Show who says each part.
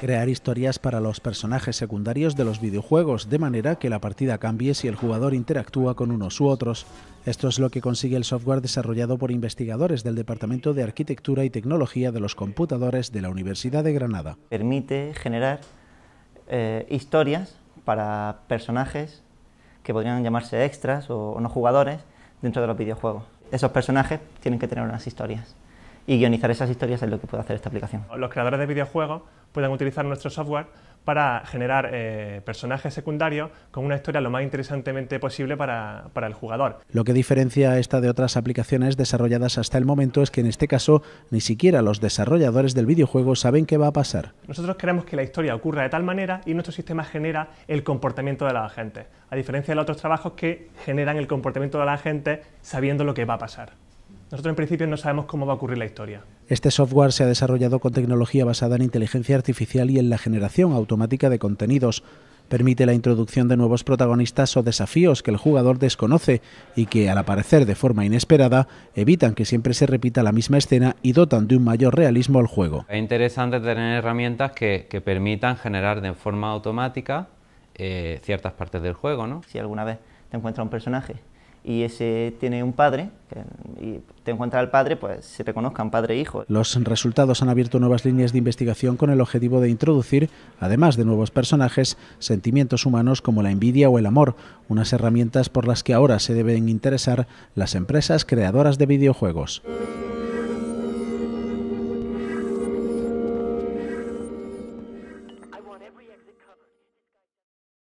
Speaker 1: crear historias para los personajes secundarios de los videojuegos, de manera que la partida cambie si el jugador interactúa con unos u otros. Esto es lo que consigue el software desarrollado por investigadores del Departamento de Arquitectura y Tecnología de los Computadores de la Universidad de Granada.
Speaker 2: Permite generar eh, historias para personajes que podrían llamarse extras o no jugadores dentro de los videojuegos. Esos personajes tienen que tener unas historias y guionizar esas historias es lo que puede hacer esta aplicación.
Speaker 3: Los creadores de videojuegos pueden utilizar nuestro software para generar eh, personajes secundarios con una historia lo más interesantemente posible para, para el jugador.
Speaker 1: Lo que diferencia esta de otras aplicaciones desarrolladas hasta el momento es que en este caso ni siquiera los desarrolladores del videojuego saben qué va a pasar.
Speaker 3: Nosotros queremos que la historia ocurra de tal manera y nuestro sistema genera el comportamiento de la gente, a diferencia de los otros trabajos que generan el comportamiento de la gente sabiendo lo que va a pasar. Nosotros en principio no sabemos cómo va a ocurrir la historia.
Speaker 1: Este software se ha desarrollado con tecnología basada en inteligencia artificial y en la generación automática de contenidos. Permite la introducción de nuevos protagonistas o desafíos que el jugador desconoce y que, al aparecer de forma inesperada, evitan que siempre se repita la misma escena y dotan de un mayor realismo al juego.
Speaker 2: Es interesante tener herramientas que, permitan generar de forma automática eh, ciertas partes del juego. ¿no? Si alguna vez te encuentras un personaje y ese tiene un padre, y te encuentra al padre, pues se reconozcan padre e hijo.
Speaker 1: Los resultados han abierto nuevas líneas de investigación con el objetivo de introducir, además de nuevos personajes, sentimientos humanos como la envidia o el amor, unas herramientas por las que ahora se deben interesar las empresas creadoras de videojuegos.